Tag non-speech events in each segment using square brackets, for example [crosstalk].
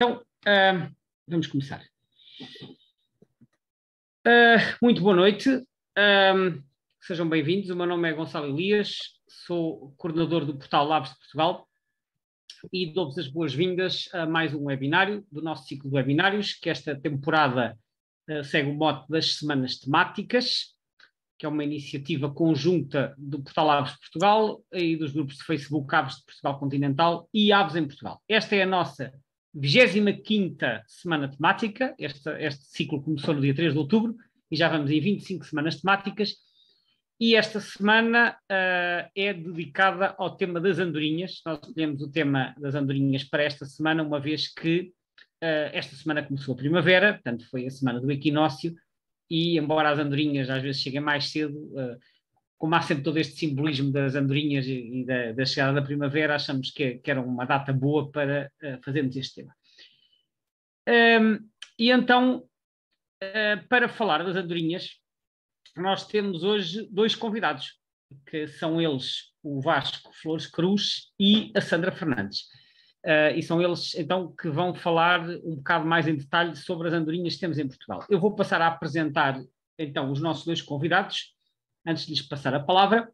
Então, uh, vamos começar. Uh, muito boa noite, uh, sejam bem-vindos. O meu nome é Gonçalo Elias, sou coordenador do Portal Labs de Portugal e dou-vos as boas-vindas a mais um webinário do nosso ciclo de webinários, que esta temporada segue o mote das Semanas Temáticas, que é uma iniciativa conjunta do Portal Labs de Portugal e dos grupos de Facebook Aves de Portugal Continental e Aves em Portugal. Esta é a nossa 25 semana temática. Este, este ciclo começou no dia 3 de outubro e já vamos em 25 semanas temáticas. E esta semana uh, é dedicada ao tema das andorinhas. Nós temos o tema das andorinhas para esta semana, uma vez que uh, esta semana começou a primavera, portanto, foi a semana do equinócio. E embora as andorinhas às vezes cheguem mais cedo, uh, como há sempre todo este simbolismo das andorinhas e, e da, da, chegada da primavera, achamos que, que, era uma data boa para uh, fazermos este tema. Um, e então, uh, para falar das andorinhas, nós temos hoje dois convidados, que são eles o Vasco Flores Cruz e a Sandra Fernandes. Uh, e são eles, então, que vão falar um bocado mais em detalhe sobre as andorinhas que temos em Portugal. Eu vou passar a apresentar, então, os nossos dois convidados antes de lhes passar a palavra.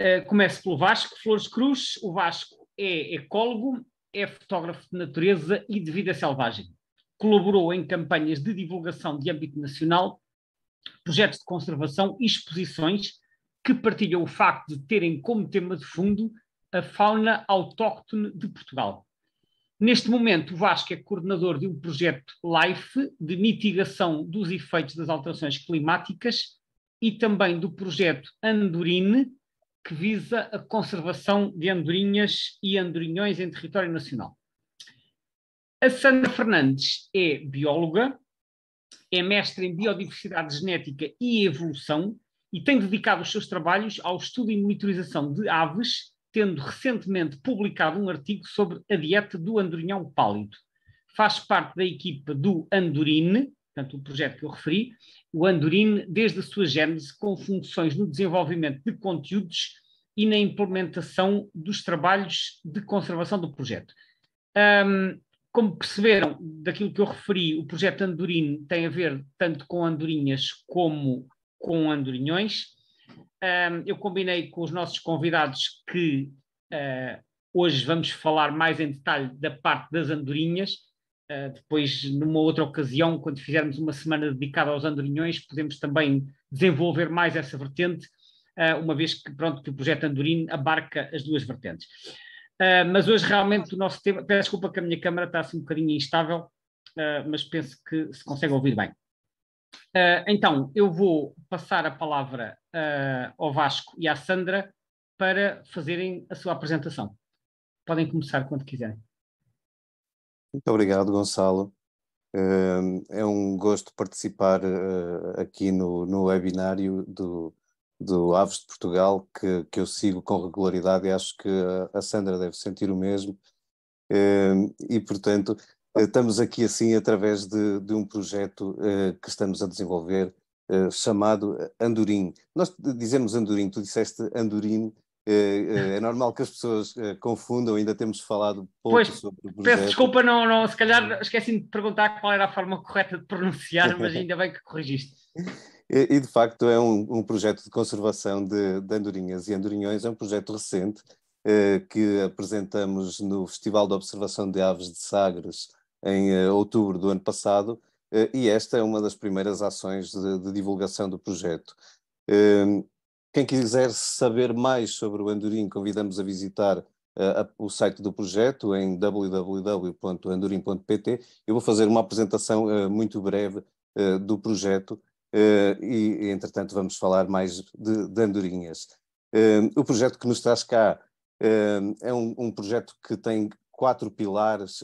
Uh, começo pelo Vasco, Flores Cruz. O Vasco é ecólogo, é fotógrafo de natureza e de vida selvagem. Colaborou em campanhas de divulgação de âmbito nacional, projetos de conservação e exposições que partilham o facto de terem como tema de fundo a fauna autóctone de Portugal. Neste momento, o Vasco é coordenador de um projeto LIFE de mitigação dos efeitos das alterações climáticas e também do projeto Andorine, que visa a conservação de andorinhas e andorinhões em território nacional. A Sandra Fernandes é bióloga, é mestre em biodiversidade genética e evolução e tem dedicado os seus trabalhos ao estudo e monitorização de aves, tendo recentemente publicado um artigo sobre a dieta do andorinhão pálido. Faz parte da equipa do Andorine, portanto, o projeto que eu referi, o Andorin, desde a sua gênese, com funções no desenvolvimento de conteúdos e na implementação dos trabalhos de conservação do projeto. Um, como perceberam daquilo que eu referi, o projeto Andorin tem a ver tanto com andorinhas como com andorinhões. Um, eu combinei com os nossos convidados que uh, hoje vamos falar mais em detalhe da parte das andorinhas Uh, depois, numa outra ocasião, quando fizermos uma semana dedicada aos andorinhões, podemos também desenvolver mais essa vertente, uh, uma vez que, pronto, que o projeto Andorim abarca as duas vertentes. Uh, mas hoje realmente o nosso tema, peço desculpa que a minha câmara está assim um bocadinho instável, mas penso que se consegue ouvir bem. então, eu vou passar a palavra ao Vasco e à Sandra para fazerem a sua apresentação. Podem começar quando quiserem. Muito obrigado, Gonçalo. Ehm, é um gosto participar eh, aqui no, no webinário do, do Aves de Portugal, que, que eu sigo com regularidade e acho que a Sandra deve sentir o mesmo. Ehm, e, portanto, estamos aqui assim através de, de um projeto eh, que estamos a desenvolver eh, chamado Andorim. Nós dizemos Andorim, tu disseste Andorim, eh, eh, é normal que as pessoas eh, confundam, ainda temos falado pouco pois, sobre o projeto. Peço desculpa, não, não, se calhar esqueci de perguntar qual era a forma correta de pronunciar, mas ainda bem que corrigiste. [laughs] e, e, de facto é um, um projeto de conservação de, de, andorinhas e andorinhões, é um projeto recente que apresentamos no Festival de Observação de Aves de Sagres em outubro do ano passado e esta é uma das primeiras ações de, de divulgação do projeto. Ehm, quem quiser saber mais sobre o Andorim, convidamos a visitar Uh, o site do projeto em www.andorim.pt. Eu vou fazer uma apresentação uh, muito breve uh, do projeto e, entretanto, vamos falar mais de, de andorinhas. o projeto que nos traz cá é um, um, projeto que tem quatro pilares: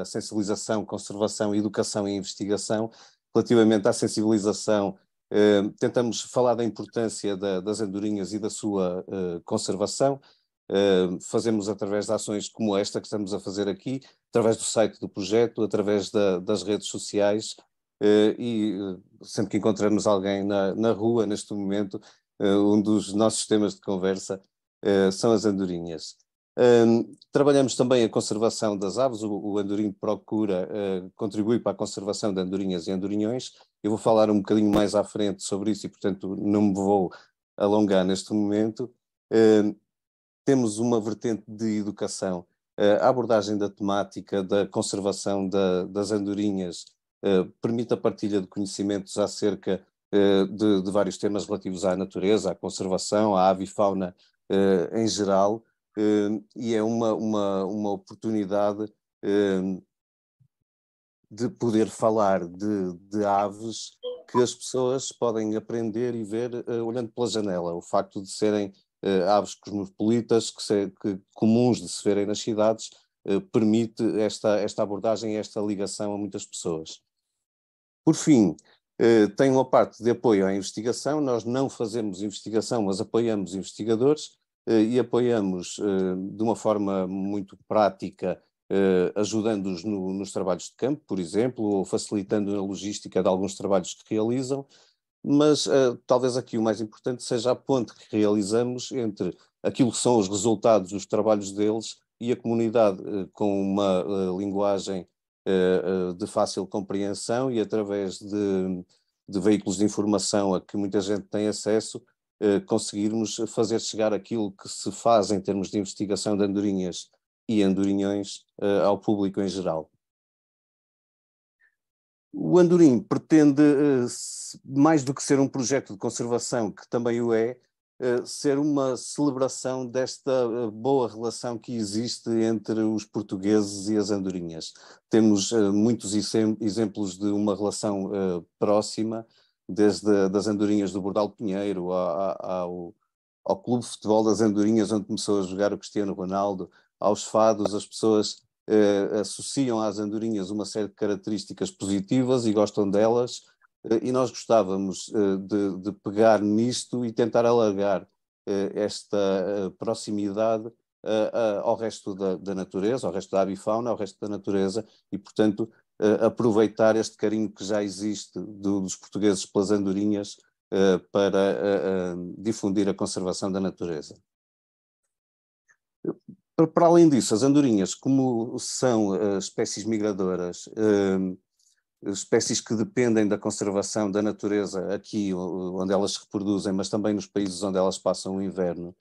a sensibilização, conservação, educação e investigação. Relativamente à sensibilização, Ehm, tentamos falar da importância da, das andorinhas e da sua uh, conservação. Uh, fazemos através de ações como esta que estamos a fazer aqui, através do site do projeto, através da, das redes sociais eh, e eh, sempre que encontrarmos alguém na, na rua neste momento, um dos nossos temas de conversa são as andorinhas. Um, trabalhamos também a conservação das aves, o, o Andorinho Procura uh, contribui para a conservação de andorinhas e andorinhões. Eu vou falar um bocadinho mais à frente sobre isso e, portanto, não me vou alongar neste momento. Uh, temos uma vertente de educação, uh, a abordagem da temática da conservação da, das andorinhas ah, permite a partilha de conhecimentos acerca de, de vários temas relativos à natureza, à conservação, à avifauna em geral Hum, e é uma, uma, uma oportunidade hum, de poder falar de, de aves que as pessoas podem aprender e ver eh, olhando pela janela. O facto de serem eh, aves cosmopolitas, que, ser, que, comuns de se verem nas cidades, eh, permite esta, esta abordagem, esta ligação a muitas pessoas. Por fim, tem uma parte de apoio à investigação. Nós não fazemos investigação, mas apoiamos investigadores. Eh, e apoiamos eh, de uma forma muito prática, eh, ajudando-os no, nos trabalhos de campo, por exemplo, ou facilitando a logística de alguns trabalhos que realizam, mas talvez aqui o mais importante seja a ponte que realizamos entre aquilo que são os resultados dos trabalhos deles e a comunidade com uma linguagem de fácil compreensão e através de, de veículos de informação a que muita gente tem acesso, eh, conseguirmos fazer chegar aquilo que se faz em termos de investigação de andorinhas e andorinhões eh, ao público em geral. O Andorim pretende, eh, mais do que ser um projeto de conservação, que também o é, ser uma celebração desta boa relação que existe entre os portugueses e as andorinhas. Temos muitos exemplos de uma relação próxima desde das Andorinhas do Bordal Pinheiro ao, ao, ao Clube de Futebol das Andorinhas, onde começou a jogar o Cristiano Ronaldo, aos fados, as pessoas eh, associam às andorinhas uma série de características positivas e gostam delas, eh, e nós gostávamos eh, de, de, pegar nisto e tentar alargar eh, esta eh, proximidade eh, ao resto da, da, natureza, ao resto da avifauna, ao resto da natureza, e portanto uh, aproveitar este carinho que já existe do, dos portugueses pelas andorinhas uh, para eh, difundir a conservação da natureza. Para além disso, as andorinhas, como são espécies migradoras, espécies que dependem da conservação da natureza aqui onde elas se reproduzem, mas também nos países onde elas passam o inverno,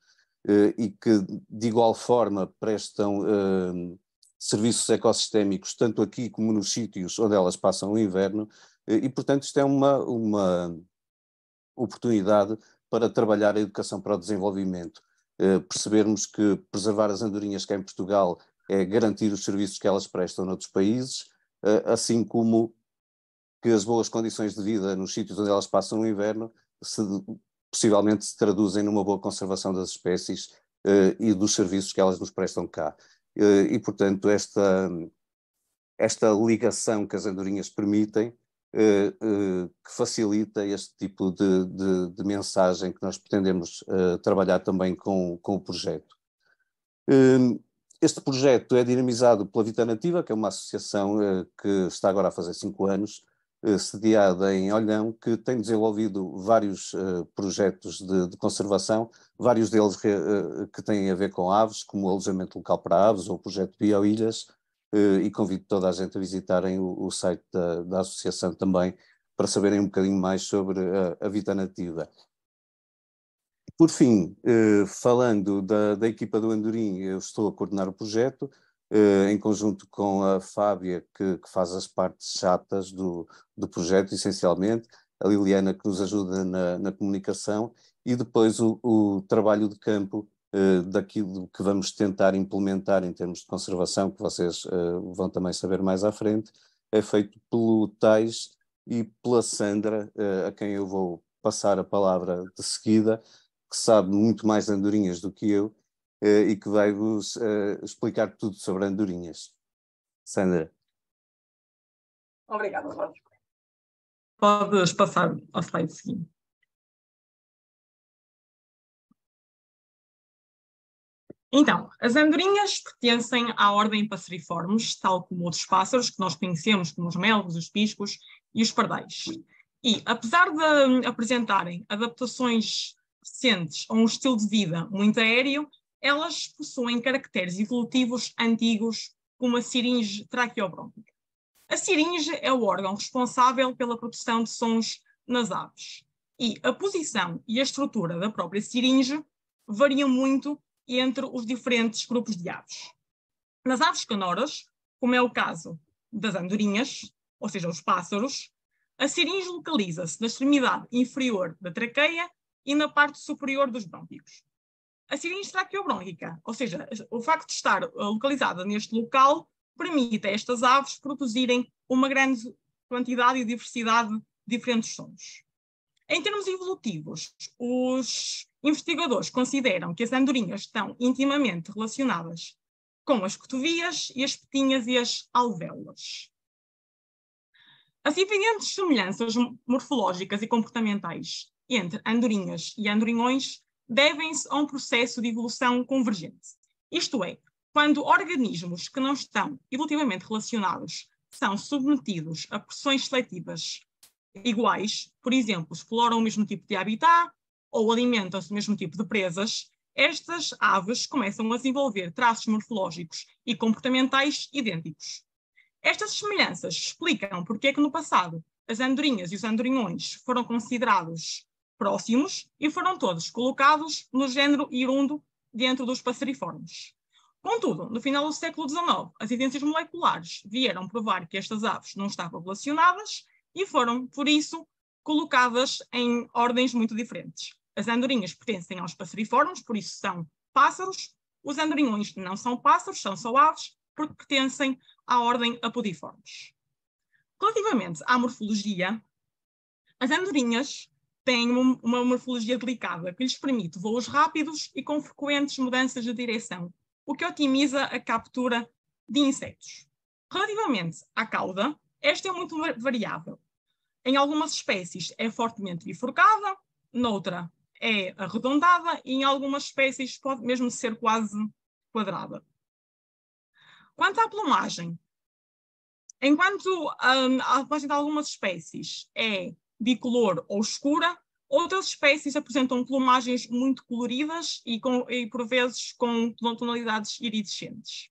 e que de igual forma prestam serviços ecossistémicos, tanto aqui como nos sítios onde elas passam o inverno, eh, e, portanto, isto é uma, uma oportunidade para trabalhar a educação para o desenvolvimento. Eh, percebermos que preservar as andorinhas cá é em Portugal é garantir os serviços que elas prestam noutros países, eh, assim como que as boas condições de vida nos sítios onde elas passam o inverno se, possivelmente se traduzem numa boa conservação das espécies e dos serviços que elas nos prestam cá. Eh, e, portanto, esta, esta ligação que as andorinhas permitem, eh, eh, que facilita este tipo de, de, de mensagem que nós pretendemos trabalhar também com, com o projeto. Hum, este projeto é dinamizado pela Vita Nativa, que é uma associação que está agora a fazer cinco anos, eh, sediada em Olhão, que tem desenvolvido vários uh, projetos de, de, conservação, vários deles que, uh, eh, que, têm a ver com aves, como o alojamento local para aves ou o projeto Bioilhas, uh, e convido toda a gente a visitarem o, o site da, da, associação também, para saberem um bocadinho mais sobre a, a vida nativa. Por fim, falando da, da equipa do Andorim, eu estou a coordenar o projeto, eh, em conjunto com a Fábia, que, que faz as partes chatas do, do projeto, essencialmente, a Liliana, que nos ajuda na, na comunicação, e depois o, o trabalho de campo eh, daquilo que vamos tentar implementar em termos de conservação, que vocês eh, vão também saber mais à frente, é feito pelo Tais e pela Sandra, a quem eu vou passar a palavra de seguida, que sabe muito mais andorinhas do que eu, eh, e que vai-vos eh, explicar tudo sobre andorinhas. Sandra. Obrigada, Jorge. Podes passar ao slide seguinte. Então, as andorinhas pertencem à ordem passeriformes, tal como outros pássaros que nós conhecemos, como os melros, os piscos e os pardais. E, apesar de hum, apresentarem adaptações recentes a um estilo de vida muito aéreo, elas possuem caracteres evolutivos antigos, como a siringe traqueobrônquica. A siringe é o órgão responsável pela produção de sons nas aves, e a posição e a estrutura da própria siringe variam muito entre os diferentes grupos de aves. Nas aves canoras, como é o caso das andorinhas, ou seja, os pássaros, a siringe localiza-se na extremidade inferior da traqueia e na parte superior dos brônquios a sinistra traqueobrónica. É ou seja, o facto de estar eh, localizada neste local permite a estas aves produzirem uma grande quantidade e diversidade de diferentes sons. Em termos evolutivos, os investigadores consideram que as andorinhas estão intimamente relacionadas com as cotovias e as petinhas e as alvéolas. As evidentes semelhanças morfológicas e comportamentais entre andorinhas e andorinhões devem-se a um processo de evolução convergente. Isto é, quando organismos que não estão evolutivamente relacionados são submetidos a pressões seletivas iguais, por exemplo, exploram o mesmo tipo de habitat ou alimentam-se do mesmo tipo de presas, estas aves começam a desenvolver traços morfológicos e comportamentais idênticos. Estas semelhanças explicam porque é que no passado as andorinhas e os andorinhões foram considerados próximos e foram todos colocados no género irundo dentro dos passeriformes. Contudo, no final do século XIX, as evidências moleculares vieram provar que estas aves não estavam relacionadas e foram, por isso, colocadas em ordens muito diferentes. As andorinhas pertencem aos passeriformes, por isso são pássaros. Os andorinhões não são pássaros, são só aves, porque pertencem à ordem apodiformes. Relativamente à morfologia, as andorinhas têm uma morfologia delicada, que lhes permite voos rápidos e com frequentes mudanças de direção, o que otimiza a captura de insetos. Relativamente à cauda, esta é muito variável. Em algumas espécies é fortemente bifurcada, noutra é arredondada e em algumas espécies pode mesmo ser quase quadrada. Quanto à plumagem, enquanto hum, a plumagem de algumas espécies é bicolor ou escura. Outras espécies apresentam plumagens muito coloridas e, com, e por vezes com tonalidades iridescentes.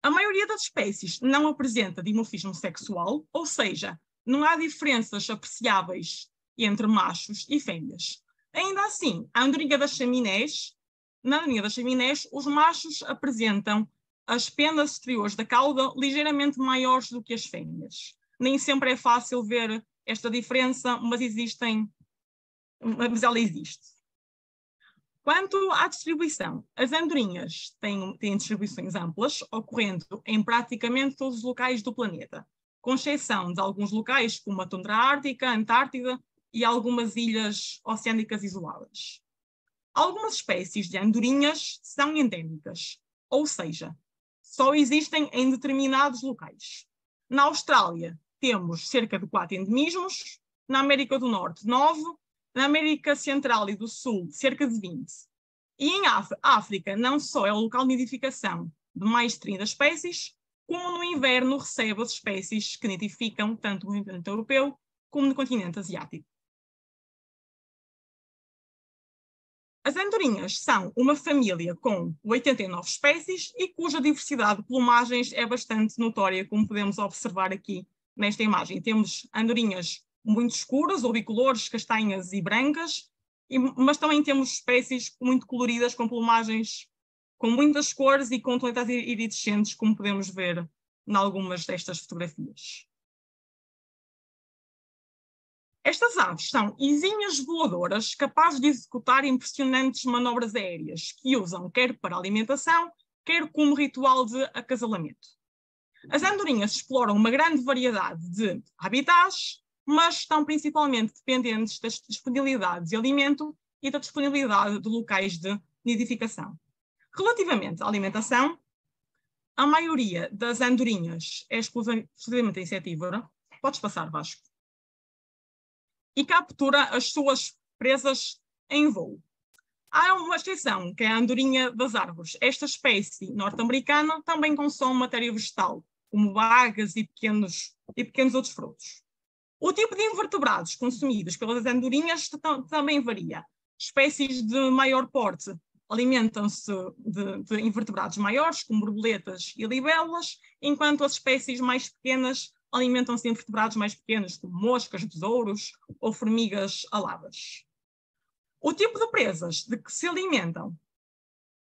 A maioria das espécies não apresenta dimorfismo sexual, ou seja, não há diferenças apreciáveis entre machos e fêmeas. Ainda assim, a andorinha das chaminés, na andorinha das chaminés, os machos apresentam as penas exteriores da cauda ligeiramente maiores do que as fêmeas nem sempre é fácil ver esta diferença, mas existem, mas ela existe. Quanto à distribuição, as andorinhas têm, têm distribuições amplas, ocorrendo em praticamente todos os locais do planeta, com exceção de alguns locais como a tundra ártica, a Antártida e algumas ilhas oceânicas isoladas. Algumas espécies de andorinhas são endêmicas, ou seja, só existem em determinados locais. Na Austrália, temos cerca de quatro endemismos, na América do Norte, nove, na América Central e do Sul, cerca de 20. E em África, não só é o local de nidificação de mais de 30 espécies, como no inverno recebe as espécies que nidificam tanto no continente europeu como no continente asiático. As andorinhas são uma família com 89 espécies e cuja diversidade de plumagens é bastante notória, como podemos observar aqui nesta imagem. Temos andorinhas muito escuras, ou bicolores, castanhas e brancas, e, mas também temos espécies muito coloridas, com plumagens com muitas cores e com tonalidades iridescentes, como podemos ver em algumas destas fotografias. Estas aves são izinhas voadoras capazes de executar impressionantes manobras aéreas que usam quer para alimentação, quer como ritual de acasalamento. As andorinhas exploram uma grande variedade de habitats, mas estão principalmente dependentes das disponibilidades de alimento e da disponibilidade de locais de nidificação. Relativamente à alimentação, a maioria das andorinhas é exclusivamente insetívora. Podes passar, Vasco. E captura as suas presas em voo. Há uma exceção, que é a andorinha das árvores. Esta espécie norte-americana também consome matéria vegetal, como bagas e pequenos, e pequenos outros frutos. O tipo de invertebrados consumidos pelas andorinhas também varia. Espécies de maior porte alimentam-se de, de, invertebrados maiores, como borboletas e libélulas, enquanto as espécies mais pequenas alimentam-se de invertebrados mais pequenos, como moscas, besouros ou formigas aladas. O tipo de presas de que se alimentam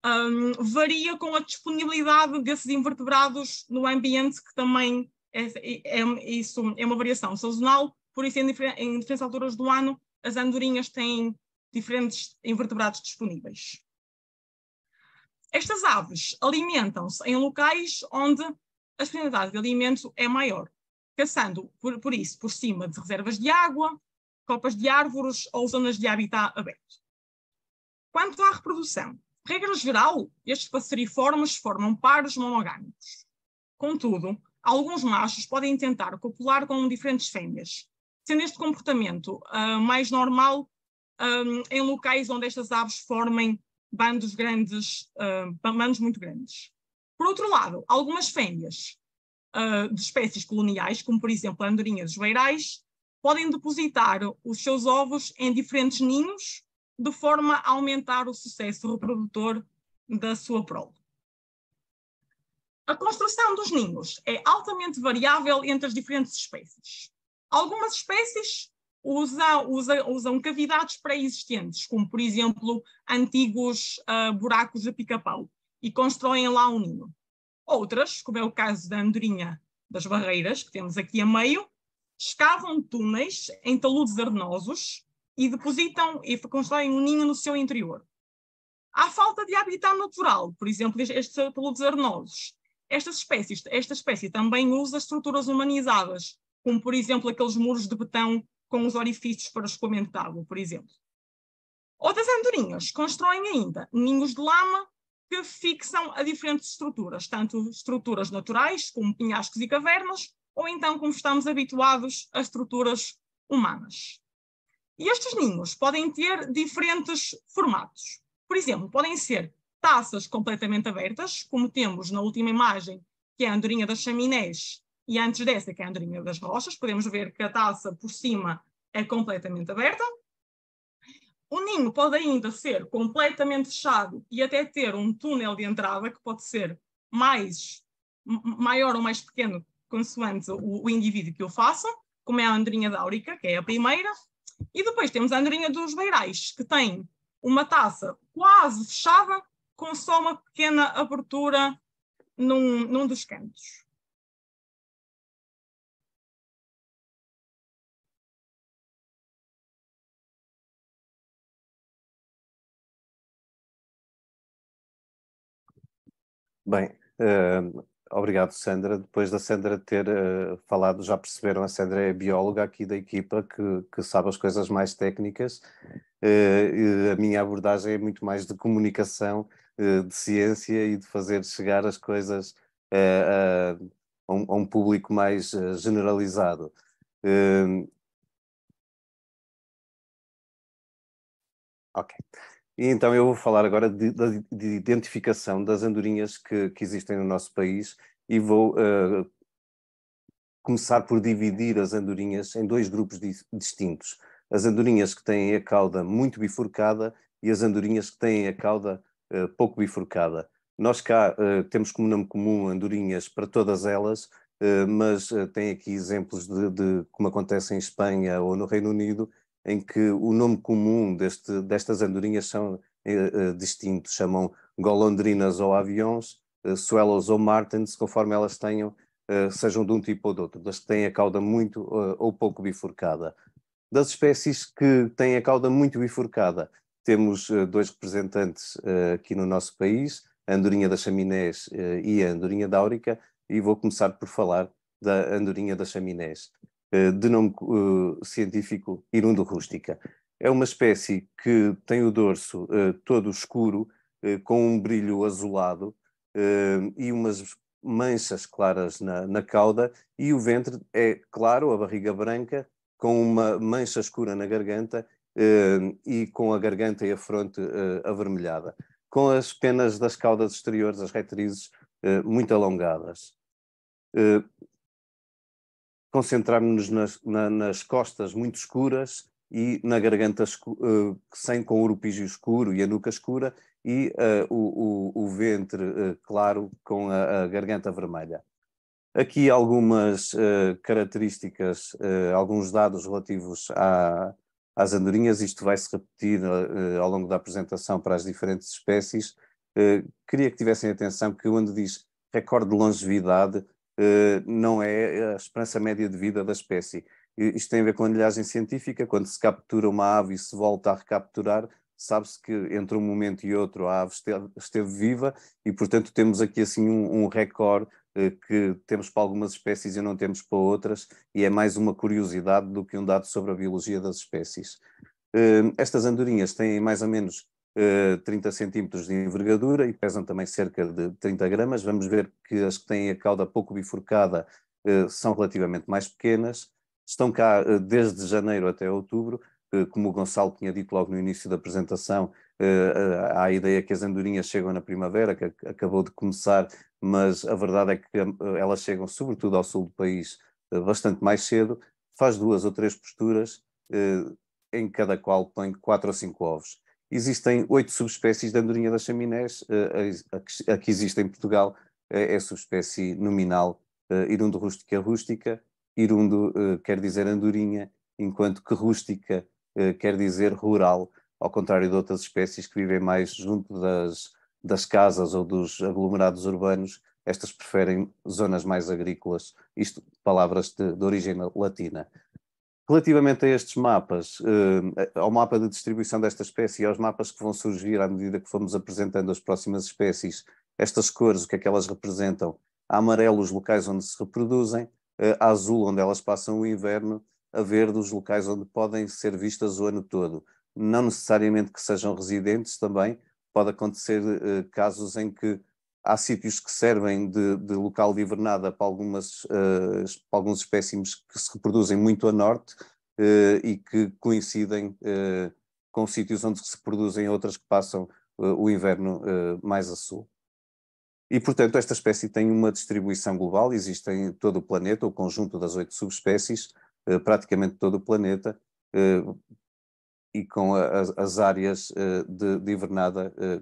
um, varia com a disponibilidade desses invertebrados no ambiente, que também é, é, é isso, é uma variação sazonal, por isso, em, difer em diferentes alturas do ano, as andorinhas têm diferentes invertebrados disponíveis. Estas aves alimentam-se em locais onde a disponibilidade de alimento é maior, caçando, por, por, isso, por cima de reservas de água, copas de árvores ou zonas de habitat aberto. Quanto à reprodução, Regra geral, estes passeriformes formam pares monogâmicos. Contudo, alguns machos podem tentar copular com diferentes fêmeas, sendo este comportamento uh, mais normal um, ah, em locais onde estas aves formem bandos grandes, uh, bandos muito grandes. Por outro lado, algumas fêmeas uh, de espécies coloniais, como por exemplo andorinhas beirais, podem depositar os seus ovos em diferentes ninhos de forma a aumentar o sucesso reprodutor da sua prole. A construção dos ninhos é altamente variável entre as diferentes espécies. Algumas espécies usam, usam, usam cavidades pré-existentes, como, por exemplo, antigos uh, buracos de pica-pau, e constroem lá um ninho. Outras, como é o caso da andorinha das barreiras, que temos aqui a meio, escavam túneis em taludes arenosos e depositam e constroem um ninho no seu interior. Há falta de habitat natural, por exemplo, estes peludos arenosos. Estas espécies, esta espécie também usa estruturas humanizadas, como por exemplo aqueles muros de betão com os orifícios para escoamento de água, por exemplo. Outras andorinhas constroem ainda ninhos de lama que fixam a diferentes estruturas, tanto estruturas naturais, como penhascos e cavernas, ou então, como estamos habituados, a estruturas humanas. E estes ninhos podem ter diferentes formatos. Por exemplo, podem ser taças completamente abertas, como temos na última imagem, que é a andorinha das chaminés, e antes dessa, que é a andorinha das rochas. Podemos ver que a taça por cima é completamente aberta. O ninho pode ainda ser completamente fechado e até ter um túnel de entrada, que pode ser mais maior ou mais pequeno, consoante o, o indivíduo que o faça, como é a andorinha da que é a primeira, e depois temos a andorinha dos beirais, que tem uma taça quase fechada, com só uma pequena abertura num, num dos cantos. Bem, eh, Obrigado, Sandra. Depois da Sandra ter uh, falado, já perceberam, a Sandra é bióloga aqui da equipa que, que sabe as coisas mais técnicas. Uh, a minha abordagem é muito mais de comunicação, uh, de ciência e de fazer chegar as coisas a, um, a, um, público mais generalizado. ok. Então eu vou falar agora de, de, identificação das andorinhas que, que, existem no nosso país e vou uh, começar por dividir as andorinhas em dois grupos di, distintos. As andorinhas que têm a cauda muito bifurcada e as andorinhas que têm a cauda uh, pouco bifurcada. Nós cá uh, temos como nome comum andorinhas para todas elas, mas tem aqui exemplos de, de como acontece em Espanha ou no Reino Unido, em que o nome comum deste, destas andorinhas são eh, eh distintos, chamam golondrinas ou aviões, eh, swallows ou martins, conforme elas tenham, eh, sejam de um tipo ou de outro, das que têm a cauda muito eh, ou pouco bifurcada. Das espécies que têm a cauda muito bifurcada, temos eh, dois representantes eh, aqui no nosso país, a andorinha das chaminés e a andorinha dáurica, e vou começar por falar da andorinha das chaminés. Eh, de nome eh, científico Irundo rústica. É uma espécie que tem o dorso eh, todo escuro, com um brilho azulado e umas manchas claras na, na cauda, e o ventre é claro, a barriga branca, com uma mancha escura na garganta e com a garganta e a fronte avermelhada, com as penas das caudas exteriores, as retrizes, muito alongadas concentrarmos-nos nas, na, nas costas muito escuras e na garganta uh, sem com o escuro e a nuca escura e uh, o, o, o, ventre uh, claro com a, a, garganta vermelha. Aqui algumas características, alguns dados relativos à, às andorinhas, isto vai se repetir ao longo da apresentação para as diferentes espécies. queria que tivessem atenção que quando diz recorde de longevidade, eh, não é a esperança média de vida da espécie. Isto tem a ver com a anilhagem científica, quando se captura uma ave e se volta a recapturar, sabe-se que entre um momento e outro a ave esteve, esteve viva e, portanto, temos aqui assim um, um recorde eh, que temos para algumas espécies e não temos para outras, e é mais uma curiosidade do que um dado sobre a biologia das espécies. Eh, estas andorinhas têm mais ou menos 30 eh, centímetros de envergadura e pesam também cerca de 30 gramas. Vamos ver que as que têm a cauda pouco bifurcada eh, são relativamente mais pequenas. Estão cá eh, desde janeiro até outubro. Como o Gonçalo tinha dito logo no início da apresentação, há a ideia que as andorinhas chegam na primavera, que acabou de começar, mas a verdade é que elas chegam, sobretudo ao sul do país, bastante mais cedo. Faz duas ou três posturas, em cada qual põe quatro ou cinco ovos Existem oito subespécies da andorinha das chaminés, eh, a, que existe em Portugal eh, é a subespécie nominal irundo eh, rústica rústica, irundo quer dizer andorinha, enquanto que rústica quer dizer rural, ao contrário de outras espécies que vivem mais junto das, das casas ou dos aglomerados urbanos, estas preferem zonas mais agrícolas, isto palavras de, de origem latina. Relativamente a estes mapas, eh, ao mapa de distribuição desta espécie e aos mapas que vão surgir à medida que formos apresentando as próximas espécies, estas cores, o que é que elas representam? A amarelo, os locais onde se reproduzem, eh, a azul, onde elas passam o inverno, a verde, os locais onde podem ser vistas o ano todo. Não necessariamente que sejam residentes também, pode acontecer eh, casos em que há sítios que servem de, de local de hibernada para, algumas, uh, para alguns espécimes que se reproduzem muito a norte uh, e que coincidem uh, com sítios onde se produzem outras que passam o inverno mais a sul. E, portanto, esta espécie tem uma distribuição global, existe em todo o planeta, o conjunto das oito subespécies, praticamente todo o planeta, e com a, as áreas de, de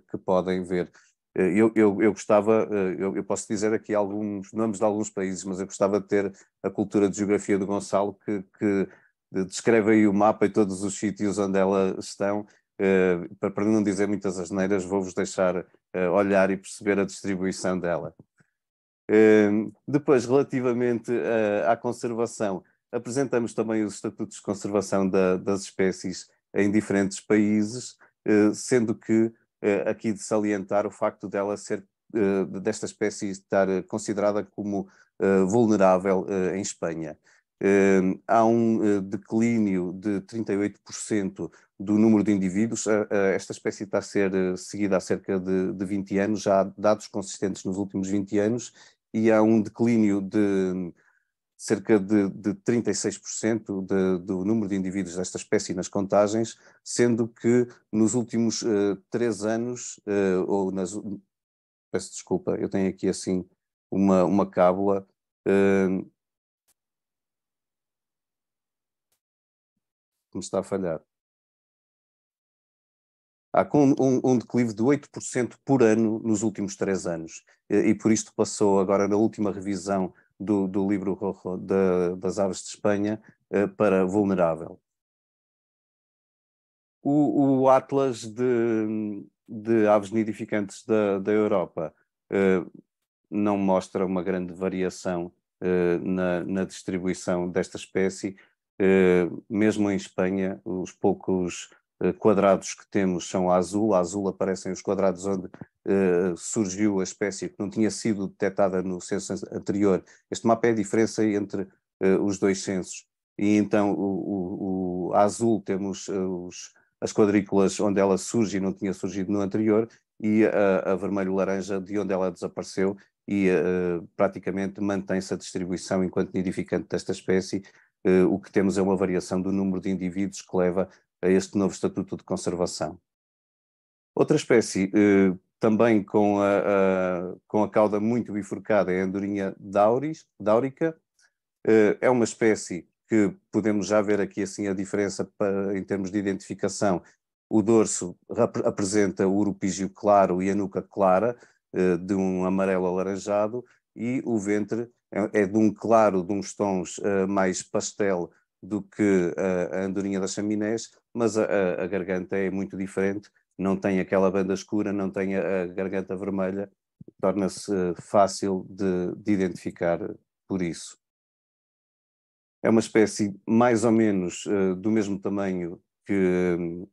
que podem ver eh, eu, eu, eu gostava, eh, eu, eu, posso dizer aqui alguns nomes de alguns países, mas eu gostava de ter a cultura de geografia do Gonçalo, que, que eh, descreve aí o mapa e todos os sítios onde ela estão. Uh, para não dizer muitas asneiras, vou-vos deixar uh, olhar e perceber a distribuição dela. Uh, depois, relativamente à conservação, apresentamos também os estatutos de conservação da, das espécies em diferentes países, sendo que uh, aqui de salientar o facto dela ser, uh, desta espécie estar eh, considerada como vulnerável em Espanha. há um declínio de 38% do número de indivíduos. esta espécie está a ser seguida há cerca de, de 20 anos, já há dados consistentes nos últimos 20 anos, e há um declínio de cerca de, de 36% de, do número de indivíduos desta espécie nas contagens, sendo que nos últimos uh, três anos, uh, ou nas. Peço desculpa, eu tenho aqui assim uma, uma cábula. Uh, está a falhar. Há um, um, um declive de 8% por ano nos últimos três anos, e, e por isto passou agora na última revisão do, do livro rojo de, das aves de Espanha eh, para vulnerável. O, o Atlas de, de, aves nidificantes da, da Europa eh, não mostra uma grande variação eh, na, na, distribuição desta espécie. mesmo em Espanha, os poucos eh, quadrados que temos são azul, a azul aparecem os quadrados onde eh, surgiu a espécie que não tinha sido detectada no censo anterior. Este mapa é a diferença entre eh, os dois censos. E então o, o, o azul temos os, as quadrículas onde ela surge e não tinha surgido no anterior, e a, a vermelho-laranja de onde ela desapareceu e uh, praticamente mantém-se a distribuição enquanto nidificante desta espécie, Uh, o que temos é uma variação do número de indivíduos que leva a este novo Estatuto de Conservação. Outra espécie, eh, também com a, a, com a cauda muito bifurcada, é a andorinha dauris, daurica. Eh, é uma espécie que podemos já ver aqui assim a diferença para, em termos de identificação. O dorso apresenta o urupígio claro e a nuca clara, eh, de um amarelo alaranjado, e o ventre é, é de um claro, de uns tons mais pastel do que a, a andorinha das chaminés, mas a, a, garganta é muito diferente, não tem aquela banda escura, não tem a, a garganta vermelha, torna-se eh, fácil de, de identificar por isso. É uma espécie mais ou menos uh, do mesmo tamanho que, eh,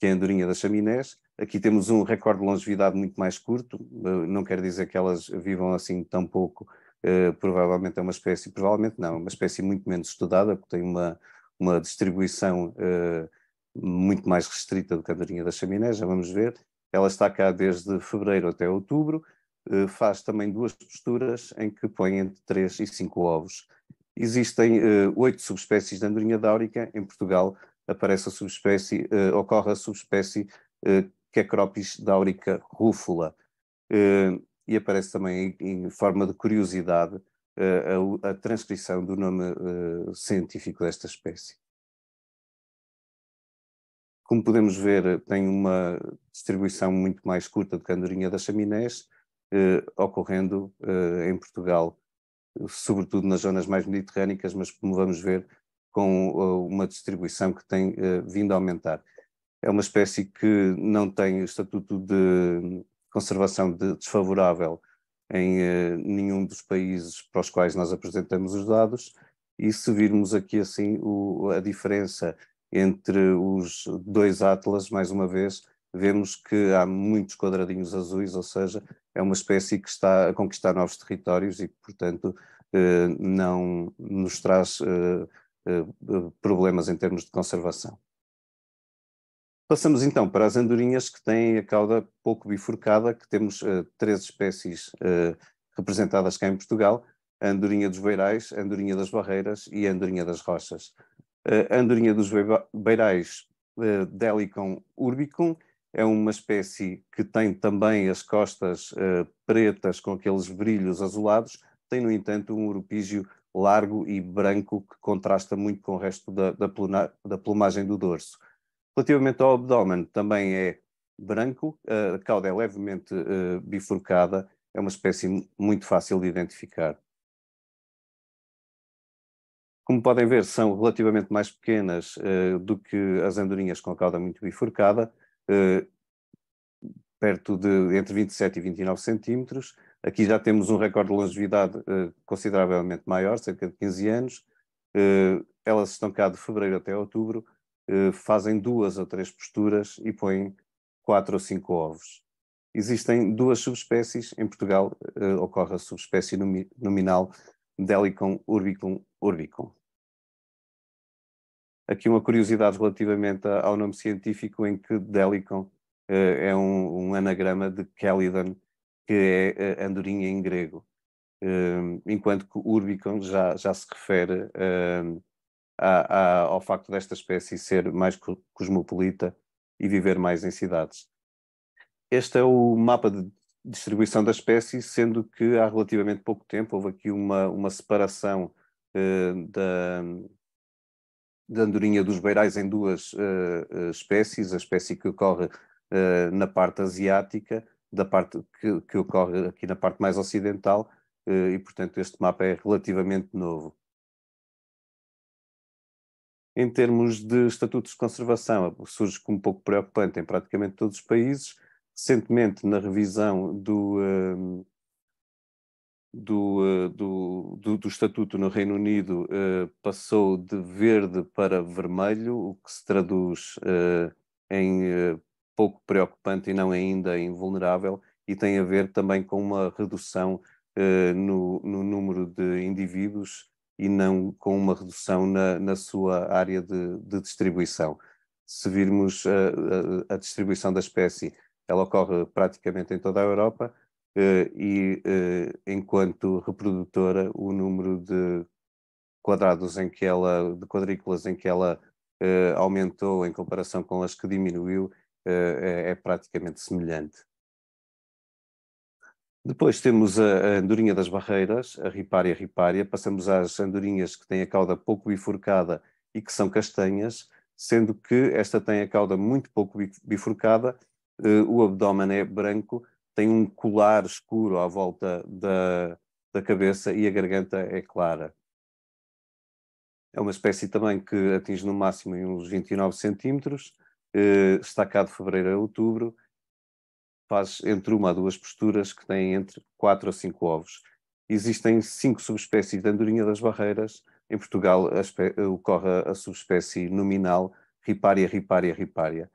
que a andorinha das chaminés. Aqui temos um recorde de longevidade muito mais curto, uh, não quer dizer que elas vivam assim tão pouco, eh, provavelmente é uma espécie, provavelmente não, é uma espécie muito menos estudada, porque tem uma, uma distribuição uh, muito mais restrita do que a andorinha da chaminé, já vamos ver. Ela está cá desde fevereiro até outubro, uh, faz também duas posturas em que põe entre 3 e 5 ovos. Existem oito subespécies de andorinha dáurica, em Portugal aparece a subespécie, ocorre a subespécie uh, Cecropis dáurica rúfula e aparece também em, forma de curiosidade eh, a, a, transcrição do nome uh, científico desta espécie. Como podemos ver, tem uma distribuição muito mais curta de candorinha das chaminés, eh, ocorrendo em Portugal, sobretudo nas zonas mais mediterrânicas, mas como vamos ver, com uma distribuição que tem vindo a aumentar. É uma espécie que não tem estatuto de conservação de, desfavorável em eh, nenhum dos países para os quais nós apresentamos os dados, e se virmos aqui assim o, a diferença entre os dois atlas, mais uma vez, vemos que há muitos quadradinhos azuis, ou seja, é uma espécie que está a conquistar novos territórios e portanto, eh, não nos traz eh, problemas em termos de conservação. Passamos então para as andorinhas que têm a cauda pouco bifurcada, que temos uh, três espécies uh, representadas cá em Portugal, a andorinha dos beirais, a andorinha das barreiras e a andorinha das rochas. Uh, a andorinha dos beirais, uh, Delicon urbicum, é uma espécie que tem também as costas pretas com aqueles brilhos azulados, tem no entanto um urupígio largo e branco que contrasta muito com o resto da, da, da plumagem do dorso. Relativamente ao abdômen, também é branco, a cauda é levemente eh, bifurcada, é uma espécie muito fácil de identificar. Como podem ver, são relativamente mais pequenas uh, do que as andorinhas com a cauda muito bifurcada, uh, perto de entre 27 e 29 centímetros. Aqui já temos um recorde de longevidade uh, consideravelmente maior, cerca de 15 anos. elas estão cá de fevereiro até outubro eh, fazem duas ou três posturas e põem quatro ou cinco ovos. Existem duas subespécies, em Portugal eh, ocorre a subespécie nominal Delicon urbicum urbicum. Aqui uma curiosidade relativamente ao nome científico em que Delicon eh, é um, um anagrama de Calidon, que é andorinha em grego, enquanto que Urbicon já, já se refere a a, a, ao facto desta espécie ser mais cosmopolita e viver mais em cidades. Este é o mapa de distribuição da espécie, sendo que há relativamente pouco tempo houve aqui uma, uma separação eh, da, da andorinha dos beirais em duas eh, eh, espécies, a espécie que ocorre na parte asiática, da parte que, que, ocorre aqui na parte mais ocidental, e portanto este mapa é relativamente novo em termos de estatutos de conservação, surge como pouco preocupante em praticamente todos os países. Recentemente, na revisão do, um, ehm, do, eh, do, do, do, estatuto no Reino Unido, uh, passou de verde para vermelho, o que se traduz uh, em uh, pouco preocupante e não ainda invulnerável, e tem a ver também com uma redução no, no número de indivíduos e não com uma redução na, na sua área de, de distribuição. Se virmos a, eh, a, eh, a, distribuição da espécie, ela ocorre praticamente em toda a Europa eh, e, enquanto reprodutora, o número de quadrados em que ela, de quadrículas em que ela aumentou em comparação com as que diminuiu é, é praticamente semelhante. Depois temos a, andorinha das barreiras, a ripária ripária. Passamos às andorinhas que têm a cauda pouco bifurcada e que são castanhas, sendo que esta tem a cauda muito pouco bifurcada, eh, o abdômen é branco, tem um colar escuro à volta da, da cabeça e a garganta é clara. É uma espécie também que atinge no máximo uns 29 centímetros, eh, está cá de fevereiro a outubro, faz entre uma a duas posturas que têm entre quatro a cinco ovos. Existem cinco subespécies da andorinha das barreiras. Em Portugal ocorre a subespécie nominal Riparia riparia riparia.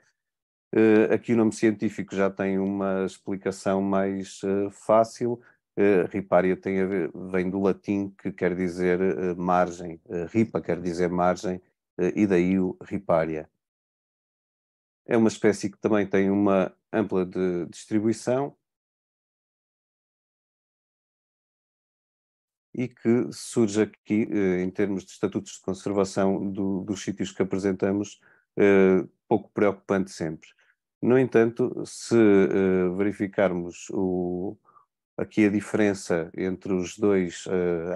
Uh, eh, aqui o nome científico já tem uma explicação mais uh, fácil. Uh, eh, riparia tem ver, vem do latim que quer dizer margem, ripa quer dizer margem, e daí o riparia. É uma espécie que também tem uma ampla de distribuição e que surge aqui, eh, em termos de estatutos de conservação do, dos sítios que apresentamos, eh, pouco preocupante sempre. No entanto, se eh, verificarmos o, aqui a diferença entre os dois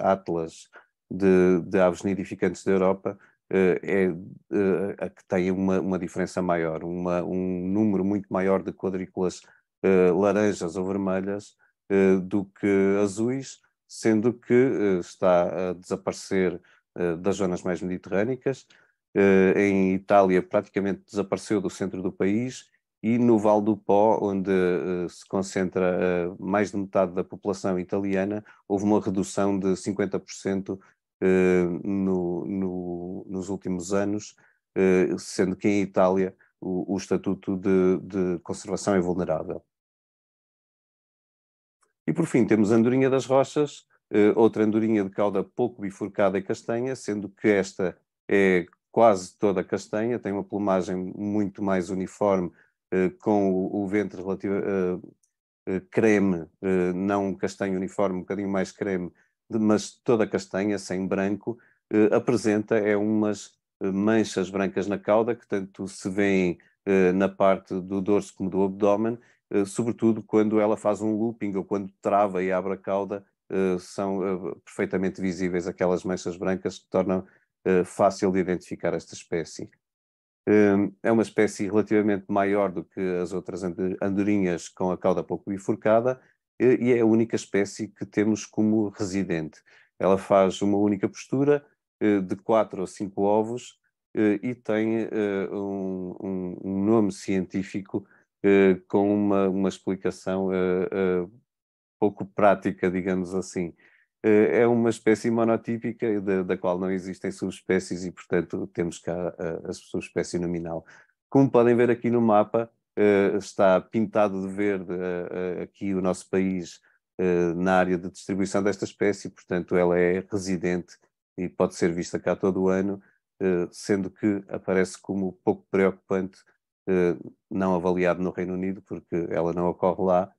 atlas de, de aves nidificantes da Europa, eh, é eh, a que tem uma, uma diferença maior, uma, um número muito maior de quadrículas eh, laranjas ou vermelhas do que azuis, sendo que está a desaparecer das zonas mais mediterrânicas. Em Itália, praticamente desapareceu do centro do país e no Val do Pó, onde se concentra mais de metade da população italiana, houve uma redução de 50% eh, no, no, nos últimos anos, eh, sendo que em Itália o, o estatuto de, de, conservação é vulnerável. E por fim temos a andorinha das rochas, eh, outra andorinha de cauda pouco bifurcada e castanha, sendo que esta é quase toda castanha, tem uma plumagem muito mais uniforme, com o, o ventre relativo, creme, não castanho uniforme, um bocadinho mais creme, mas toda castanha, sem branco, eh, apresenta é umas eh, manchas brancas na cauda, que tanto se vêem eh, na parte do dorso como do abdômen, sobretudo quando ela faz um looping ou quando trava e abre a cauda, são perfeitamente visíveis aquelas manchas brancas que tornam fácil de identificar esta espécie. Hum, é uma espécie relativamente maior do que as outras andorinhas com a cauda pouco bifurcada, e é a única espécie que temos como residente. Ela faz uma única postura eh, de quatro ou cinco ovos eh, e tem eh, um, um nome científico com uma, uma explicação pouco prática, digamos assim. É uma espécie monotípica da, da qual não existem subespécies e, portanto, temos cá a, a subespécie nominal. Como podem ver aqui no mapa, eh, está pintado de verde eh, eh, aqui o nosso país na área de distribuição desta espécie, portanto, ela é residente e pode ser vista cá todo o ano, sendo que aparece como pouco preocupante, não avaliado no Reino Unido, porque ela não ocorre lá,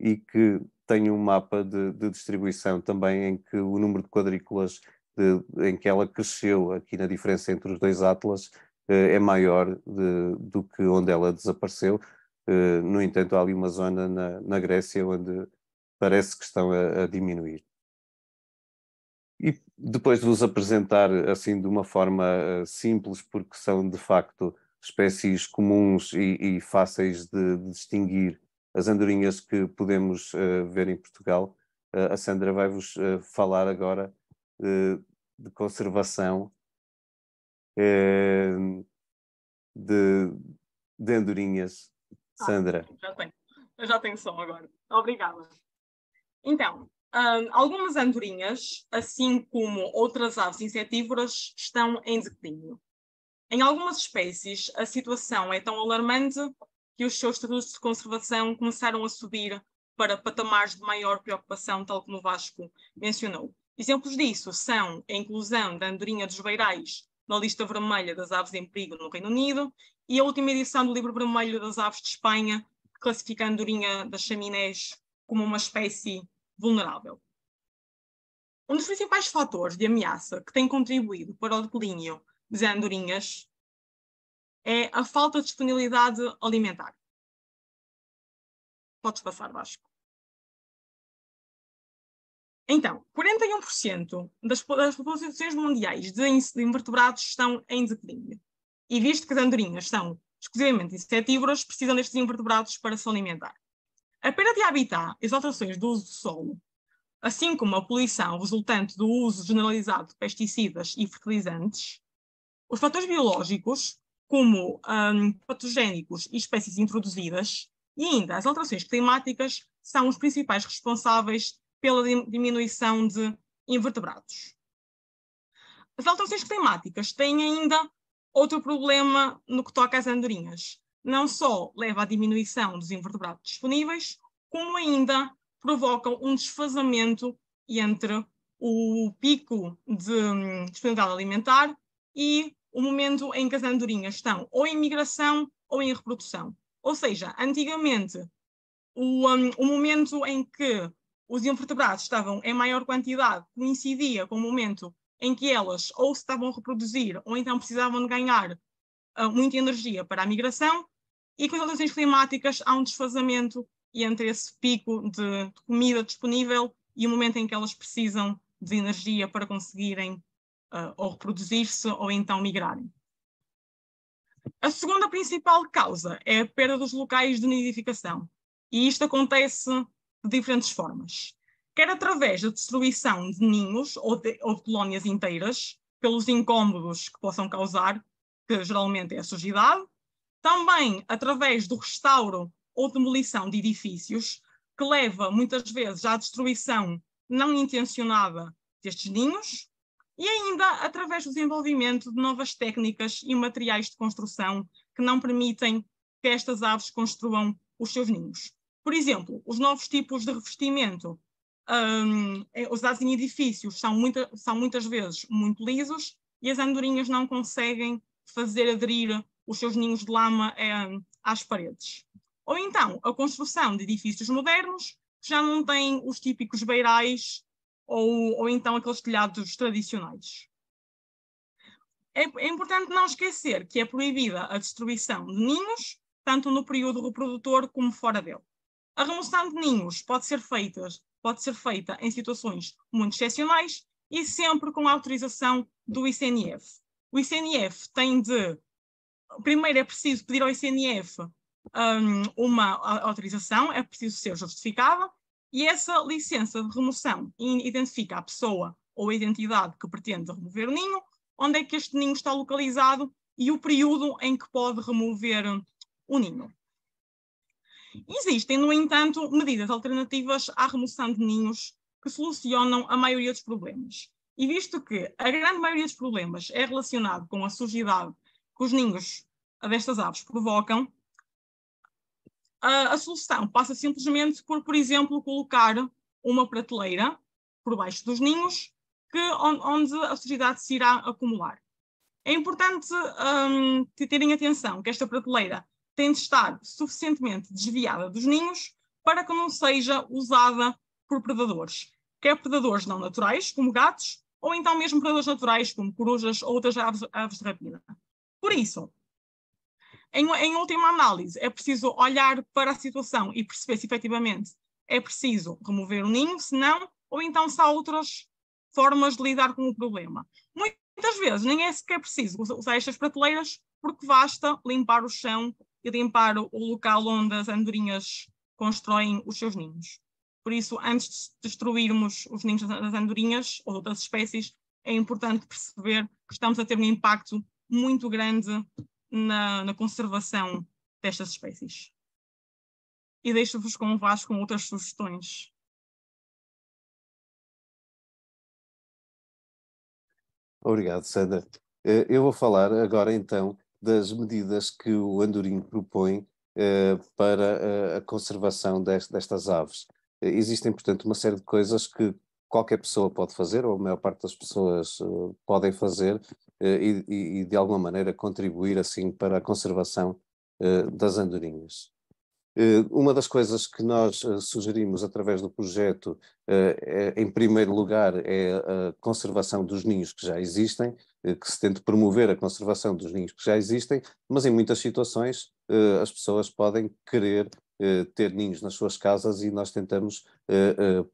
e que tem um mapa de, de distribuição também em que o número de quadrículas de, em que ela cresceu, aqui na diferença entre os dois atlas, eh, é maior de, do que onde ela desapareceu. Eh, no entanto, há ali uma zona na, na Grécia onde parece que estão a, a diminuir. E depois de vos apresentar assim de uma forma eh, simples, porque são de facto espécies comuns e, e fáceis de, de, distinguir, as andorinhas que podemos uh, ver em Portugal, uh, a Sandra vai-vos uh, falar agora de conservação Ehm, de, de andorinhas. Ah, Sandra. Ah, já tenho. Eu já tenho som agora. Obrigada. Então, hum, algumas andorinhas, assim como outras aves insetívoras, estão em declínio. Em algumas espécies, a situação é tão alarmante que os seus estudos de conservação começaram a subir para patamares de maior preocupação, tal como o Vasco mencionou. Exemplos disso são a inclusão da andorinha dos beirais na lista vermelha das aves em perigo no Reino Unido e a última edição do livro vermelho das aves de Espanha, classifica a andorinha das chaminés como uma espécie vulnerável. Um dos principais fatores de ameaça que tem contribuído para o declínio das andorinhas é a falta de disponibilidade alimentar. Podes passar, Vasco. Então, 41% das, das populações mundiais de invertebrados estão em declínio. E visto que as andorinhas são exclusivamente insetívoras, precisam destes invertebrados para se alimentar. A perda de habitat e as alterações do uso do solo, assim como a poluição resultante do uso generalizado de pesticidas e fertilizantes, os fatores biológicos, como um, patogénicos e espécies introduzidas, e ainda as alterações climáticas são os principais responsáveis pela diminuição de invertebrados. As alterações climáticas têm ainda outro problema no que toca às andorinhas. Não só leva à diminuição dos invertebrados disponíveis, como ainda provocam um desfazamento entre o pico de hum, disponibilidade alimentar e o momento em que as andorinhas estão ou em migração ou em reprodução. Ou seja, antigamente, o, um, o momento em que os invertebrados estavam em maior quantidade, coincidia com o momento em que elas ou se estavam a reproduzir ou então precisavam de ganhar uh, muita energia para a migração, e com as alterações climáticas há um desfazamento entre esse pico de, de comida disponível e o momento em que elas precisam de energia para conseguirem uh, ou reproduzir-se ou então migrarem. A segunda principal causa é a perda dos locais de nidificação. E isto acontece de diferentes formas. Quer através da destruição de ninhos ou de, ou de colónias inteiras, pelos incômodos que possam causar, que geralmente é a sujidade, também através do restauro ou demolição de edifícios, que leva muitas vezes à destruição não intencionada destes ninhos, e ainda através do desenvolvimento de novas técnicas e materiais de construção que não permitem que estas aves construam os seus ninhos. Por exemplo, os novos tipos de revestimento um, usados é, em edifícios são, muita, são muitas vezes muito lisos e as andorinhas não conseguem fazer aderir os seus ninhos de lama às paredes. Ou então, a construção de edifícios modernos que já não têm os típicos beirais ou, ou então aqueles telhados tradicionais. É, é importante não esquecer que é proibida a destruição de ninhos, tanto no período reprodutor como fora dele. A remoção de ninhos pode ser feita, pode ser feita em situações muito excepcionais e sempre com a autorização do ICNF. O ICNF tem de. Primeiro é preciso pedir ao ICNF um, uma autorização, é preciso ser justificada e essa licença de remoção identifica a pessoa ou a identidade que pretende remover o ninho, onde é que este ninho está localizado e o período em que pode remover o ninho. Existem, no entanto, medidas alternativas à remoção de ninhos que solucionam a maioria dos problemas. E visto que a grande maioria dos problemas é relacionado com a sujidade que os ninhos destas aves provocam, a, a solução passa simplesmente por, por exemplo, colocar uma prateleira por baixo dos ninhos, que, onde a sujidade se irá acumular. É importante um, terem atenção que esta prateleira tem de estar suficientemente desviada dos ninhos para que não seja usada por predadores, quer predadores não naturais, como gatos, ou então mesmo predadores naturais, como corujas ou outras aves, aves de rapina. Por isso, em, em, última análise, é preciso olhar para a situação e perceber se efetivamente é preciso remover o ninho, se não, ou então se há outras formas de lidar com o problema. Muitas vezes nem é sequer preciso usar estas prateleiras, porque basta limpar o chão e limpar o local onde as andorinhas constroem os seus ninhos. Por isso, antes de destruirmos os ninhos das andorinhas ou das espécies, é importante perceber que estamos a ter um impacto muito grande na, na conservação destas espécies. E deixo-vos com o Vasco com outras sugestões. Obrigado, Sandra. Eh, eu vou falar agora então das medidas que o Andorinho propõe eh, para eh, a conservação destas aves. Eh, existem, portanto, uma série de coisas que qualquer pessoa pode fazer, ou a maior parte das pessoas podem fazer, e, e de alguma maneira contribuir assim para a conservação das andorinhas. Eh, uma das coisas que nós eh, sugerimos através do projeto, eh, é, em primeiro lugar, é a conservação dos ninhos que já existem, que se tente promover a conservação dos ninhos que já existem, mas em muitas situações as pessoas podem querer ter ninhos nas suas casas e nós tentamos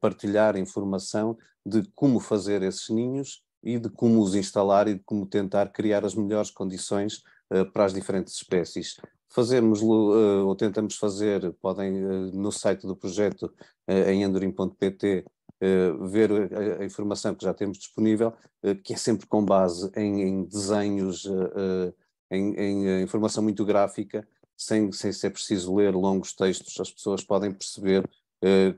partilhar informação de como fazer esses ninhos e de como os instalar e de como tentar criar as melhores condições para as diferentes espécies. Fazemos eh, ou tentamos fazer, podem eh, no site do projeto eh, em andorim.pt ver a, informação que já temos disponível, que é sempre com base em, em desenhos, em, em, informação muito gráfica, sem, sem ser preciso ler longos textos, as pessoas podem perceber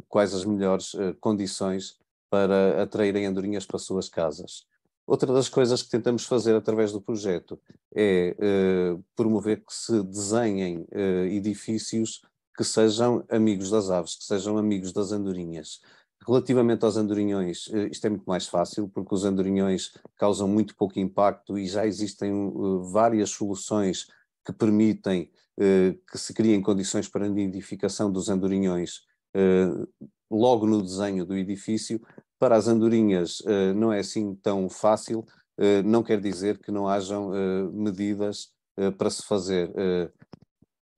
quais as melhores condições para atraírem andorinhas para as suas casas. Outra das coisas que tentamos fazer através do projeto é uh, promover que se desenhem uh, edifícios que sejam amigos das aves, que sejam amigos das andorinhas. Relativamente aos andorinhões, uh, isto é muito mais fácil, porque os andorinhões causam muito pouco impacto e já existem várias soluções que permitem que se criem condições para a nidificação dos andorinhões logo no desenho do edifício, para as andorinhas uh, não é assim tão fácil, uh, não quer dizer que não hajam eh, medidas para se fazer.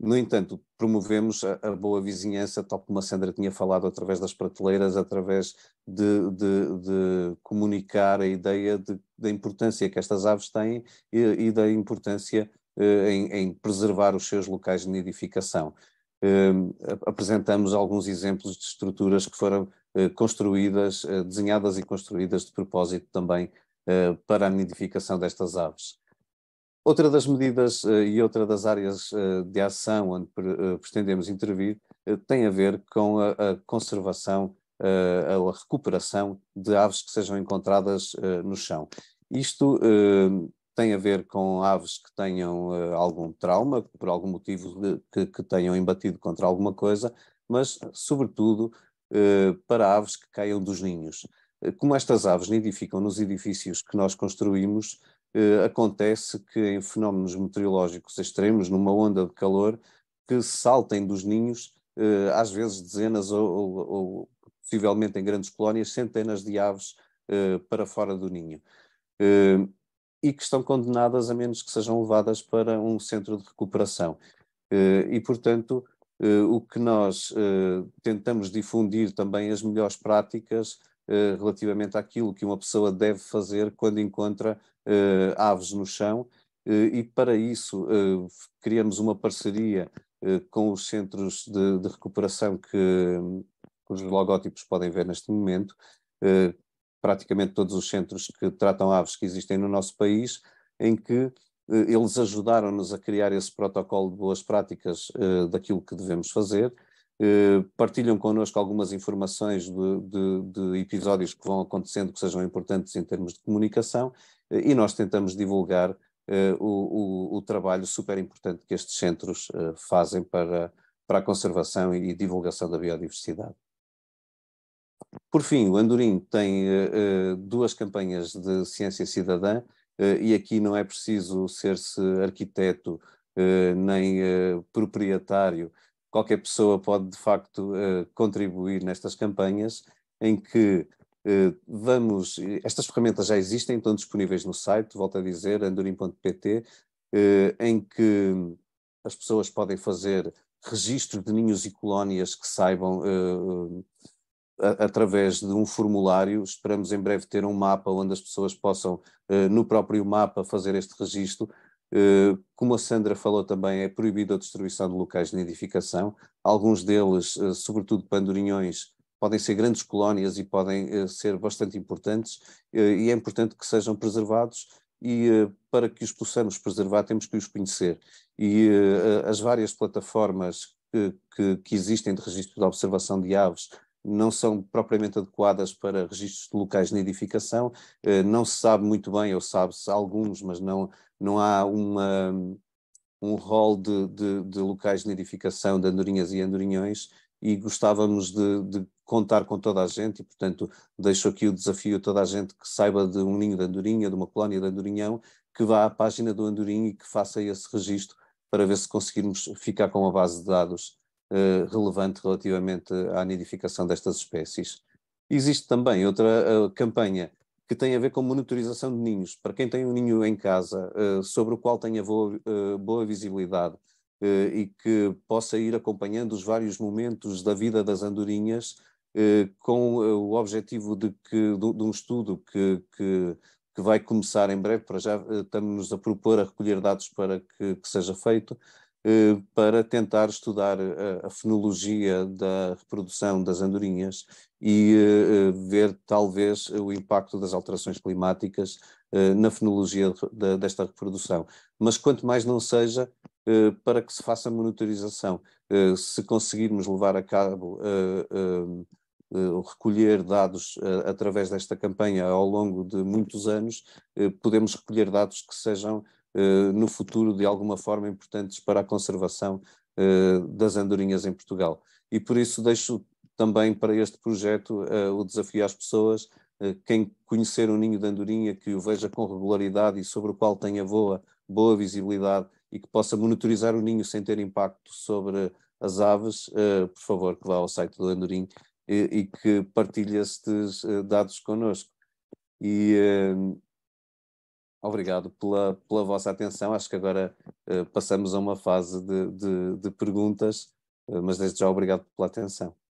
No entanto, promovemos a, a, boa vizinhança, tal como a Sandra tinha falado, através das prateleiras, através de, de, de comunicar a ideia de, da importância que estas aves têm e, e da importância em, em, preservar os seus locais de nidificação. Ehm, apresentamos alguns exemplos de estruturas que foram eh, construídas, eh, desenhadas e construídas de propósito também eh, para a nidificação destas aves. Outra das medidas e outra das áreas de ação onde pretendemos intervir tem a ver com a conservação, a recuperação de aves que sejam encontradas no chão. Isto tem a ver com aves que tenham algum trauma, por algum motivo que, que tenham embatido contra alguma coisa, mas, sobretudo, eh, para aves que caiam dos ninhos. Eh, como estas aves nidificam nos edifícios que nós construímos, eh, acontece que em fenómenos meteorológicos extremos, numa onda de calor, que saltem dos ninhos, às vezes dezenas ou, ou, ou possivelmente em grandes colónias, centenas de aves para fora do ninho. E que estão condenadas a menos que sejam levadas para um centro de recuperação. E, portanto, eh, o que nós eh, tentamos difundir também as melhores práticas eh, relativamente àquilo que uma pessoa deve fazer quando encontra aves no chão, e para isso criamos uma parceria com os centros de, de recuperação que, os logótipos podem ver neste momento. Praticamente todos os centros que tratam aves que existem no nosso país, em que eh, eles ajudaram-nos a criar esse protocolo de boas práticas uh, daquilo que devemos fazer, uh, partilham connosco algumas informações de, de, de, episódios que vão acontecendo que sejam importantes em termos de comunicação uh, e nós tentamos divulgar o, o, o, trabalho super importante que estes centros fazem para, para a conservação e, e divulgação da biodiversidade. Por fim, o Andorim tem duas campanhas de ciência cidadã, eh, e aqui não é preciso ser-se arquiteto eh, nem eh, proprietário, qualquer pessoa pode de facto contribuir nestas campanhas em que vamos. Estas ferramentas já existem, estão disponíveis no site, volto a dizer, andorim.pt, em que as pessoas podem fazer registro de ninhos e colónias que saibam uh, a, através de um formulário, esperamos em breve ter um mapa onde as pessoas possam, eh, no próprio mapa, fazer este registro. Eh, como a Sandra falou também, é proibida a destruição de locais de nidificação. Alguns deles, eh, sobretudo pandurinhões, podem ser grandes colónias e podem ser bastante importantes, e é importante que sejam preservados e para que os possamos preservar temos que os conhecer. E as várias plataformas que, que, que existem de registro de observação de aves não são propriamente adequadas para registros de locais de nidificação, eh, não se sabe muito bem, ou sabe-se alguns, mas não, não há uma, um rol de, de, de, locais de nidificação de andorinhas e andorinhões e gostávamos de, de, contar com toda a gente e, portanto, deixo aqui o desafio a toda a gente que saiba de um ninho de andorinha, de uma colónia de andorinhão, que vá à página do andorinho e que faça esse registro para ver se conseguirmos ficar com uma base de dados eh, relevante relativamente à nidificação destas espécies. Existe também outra uh, campanha que tem a ver com monitorização de ninhos. Para quem tem um ninho em casa uh, sobre o qual tenha boa, uh, boa visibilidade e que possa ir acompanhando os vários momentos da vida das andorinhas, com o objetivo de, que, de, de um estudo que, que, que, vai começar em breve, para já estamos a propor a recolher dados para que, que seja feito, eh, para tentar estudar eh, a, a fenologia da reprodução das andorinhas e eh, ver talvez o impacto das alterações climáticas na fenologia de, desta reprodução. Mas quanto mais não seja, para que se faça monitorização. Se conseguirmos levar a cabo recolher dados através desta campanha ao longo de muitos anos, podemos recolher dados que sejam eh, no futuro de alguma forma importantes para a conservação eh, das andorinhas em Portugal. E por isso deixo também para este projeto eh, o desafio às pessoas, quem conhecer um ninho de andorinha, que o veja com regularidade e sobre o qual tenha boa, boa visibilidade e que possa monitorizar o ninho sem ter impacto sobre as aves, por favor, que vá ao site do Andorim e, e que partilhe estes dados connosco. E, Obrigado pela, pela vossa atenção. Acho que agora uh, passamos a uma fase de, de, de perguntas, uh, mas desde já obrigado pela atenção.